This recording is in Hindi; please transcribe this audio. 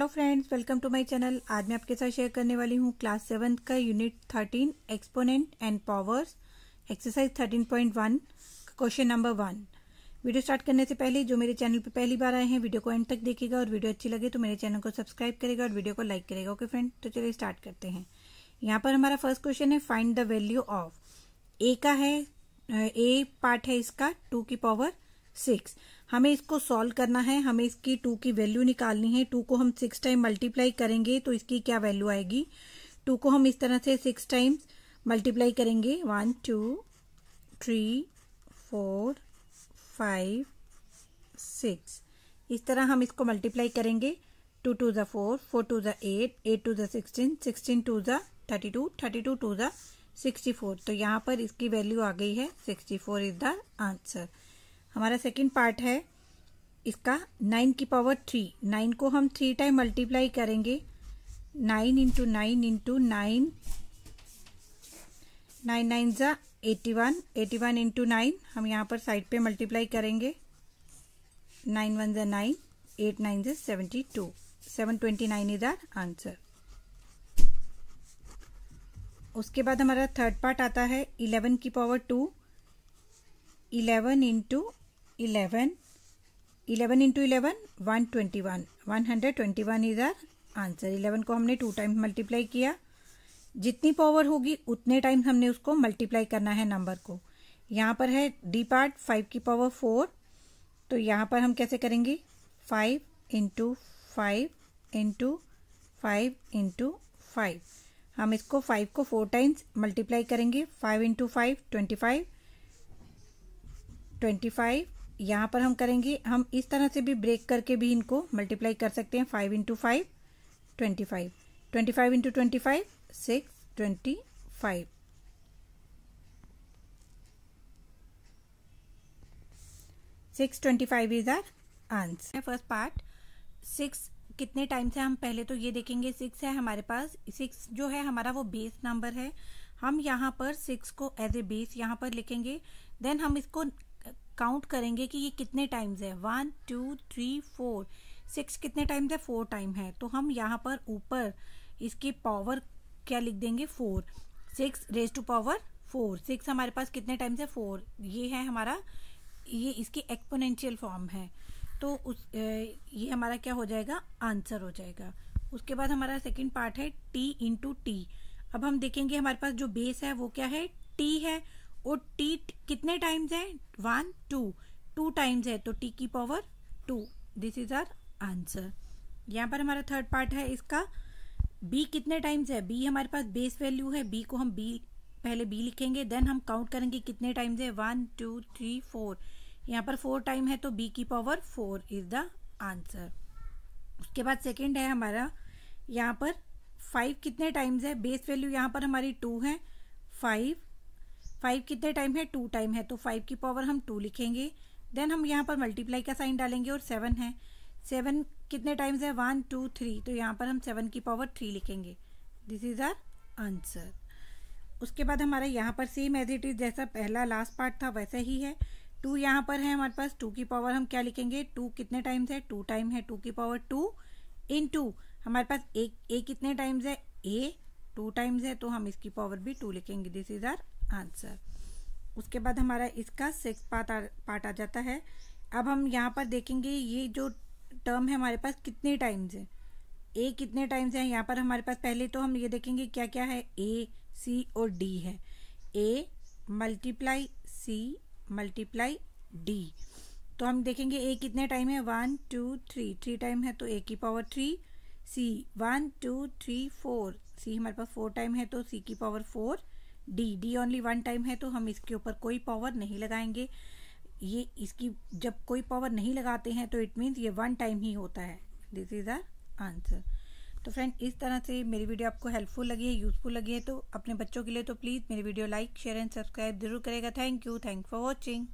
hello friends welcome to my channel आज मैं आपके साथ शेयर करने वाली हूँ क्लास सेवन्थ का unit thirteen exponent and powers exercise thirteen point one question number one video start करने से पहले जो मेरे चैनल पर पहली बार आए हैं वीडियो को एंड तक देखेगा और वीडियो अच्छी लगे तो मेरे चैनल को सब्सक्राइब करेगा और वीडियो को लाइक करेगा ओके फ्रेंड तो चलिए स्टार्ट करते हैं यहाँ पर हमारा फर्स्ट क्वेश्चन है find the value of a का है ए पार्ट है इसका टू की पावर सिक्स हमें इसको सॉल्व करना है हमें इसकी टू की वैल्यू निकालनी है टू को हम सिक्स टाइम मल्टीप्लाई करेंगे तो इसकी क्या वैल्यू आएगी टू को हम इस तरह से सिक्स टाइम्स मल्टीप्लाई करेंगे one two three four five six इस तरह हम इसको मल्टीप्लाई करेंगे टू टू ज़ा फोर फोर टू ज़ा एट एट टू ज़ा सिक्सटीन सिक्सटीन टू ज़ा thirty two thirty two two ज़ा सिक्सटी फोर तो यहाँ पर इसकी वैल्यू आ गई है sixty four is the answer हमारा सेकेंड पार्ट है इसका नाइन की पावर थ्री नाइन को हम थ्री टाइम मल्टीप्लाई करेंगे nine into nine into nine nine nine ज़ा eighty one eighty one into nine हम यहाँ पर साइड पे मल्टीप्लाई करेंगे नाइन वन ज़ा नाइन एट नाइन ज़ा seventy two seven twenty nine is our answer उसके बाद हमारा थर्ड पार्ट आता है इलेवन की power two eleven into 11 11 into eleven one twenty one one hundred twenty one is our answer eleven को हमने टू टाइम्स मल्टीप्लाई किया जितनी पावर होगी उतने टाइम हमने उसको मल्टीप्लाई करना है नंबर को यहाँ पर है डी पार्ट फाइव की पावर फोर तो यहाँ पर हम कैसे करेंगे five into five into five into five हम इसको फाइव को फोर टाइम्स मल्टीप्लाई करेंगे five into five twenty five twenty five यहाँ पर हम करेंगे हम इस तरह से भी ब्रेक करके भी इनको मल्टीप्लाई कर सकते हैं five into five twenty five twenty five into twenty five six twenty five six twenty five is our answer first part six कितने टाइम से हम पहले तो ये देखेंगे सिक्स है हमारे पास सिक्स जो है हमारा वो बेस नंबर है हम यहाँ पर सिक्स को एज ए बेस यहाँ पर लिखेंगे देन हम इसको काउंट करेंगे कि ये कितने टाइम्स है one two three four six कितने टाइम्स है फोर टाइम है तो हम यहाँ पर ऊपर इसके पावर क्या लिख देंगे four six raise to power four six हमारे पास कितने टाइम्स है फोर ये है हमारा ये इसकी एक्सपोनेंशियल फॉर्म है तो उस ये हमारा क्या हो जाएगा आंसर हो जाएगा उसके बाद हमारा सेकेंड पार्ट है टी इंटू टी अब हम देखेंगे हमारे पास जो बेस है वो क्या है टी है वो टी कितने टाइम्स है वन टू टू टाइम्स है तो टी की power two this is our answer यहाँ पर हमारा थर्ड पार्ट है इसका बी कितने टाइम्स है बी हमारे पास बेस वैल्यू है बी को हम बी पहले बी लिखेंगे देन हम काउंट करेंगे कितने टाइम्स है वन टू थ्री फोर यहाँ पर फोर टाइम है तो बी की power four is the answer उसके बाद सेकेंड है हमारा यहाँ पर फाइव कितने टाइम्स है बेस वैल्यू यहाँ पर हमारी टू है फाइव फाइव कितने टाइम है टू टाइम है तो फाइव की पावर हम टू लिखेंगे देन हम यहाँ पर मल्टीप्लाई का साइन डालेंगे और सेवन है सेवन कितने टाइम्स है वन टू थ्री तो यहाँ पर हम सेवन की पावर थ्री लिखेंगे दिस इज़ आर आंसर उसके बाद हमारा यहाँ पर सेम एज इट इज़ जैसा पहला लास्ट पार्ट था वैसा ही है टू यहाँ पर है हमारे पास टू की पावर हम क्या लिखेंगे टू कितने टाइम्स है टू टाइम है टू की पावर टू इन टू हमारे पास एक ए कितने टाइम्स है ए टू टाइम्स है तो हम इसकी पावर भी टू लिखेंगे दिस इज़ आर आंसर उसके बाद हमारा इसका सिक्स पार्ट आ, पार्ट आ जाता है अब हम यहाँ पर देखेंगे ये जो टर्म है हमारे पास कितने टाइम्स है ए कितने टाइम्स है यहाँ पर हमारे पास पहले तो हम ये देखेंगे क्या क्या है ए सी और डी है A multiply C multiply D तो हम देखेंगे ए कितने टाइम है one two three three time है तो ए की power three C one two three four C हमारे पास फोर टाइम है तो सी की power four D D only one time है तो हम इसके ऊपर कोई पावर नहीं लगाएंगे ये इसकी जब कोई पावर नहीं लगाते हैं तो इट मीन्स ये वन टाइम ही होता है दिस इज़ आर आंसर तो फ्रेंड इस तरह से मेरी वीडियो आपको हेल्पफुल लगी है यूज़फुल लगी है तो अपने बच्चों के लिए तो प्लीज़ मेरी video like share and subscribe ज़रूर करेगा thank you thank for watching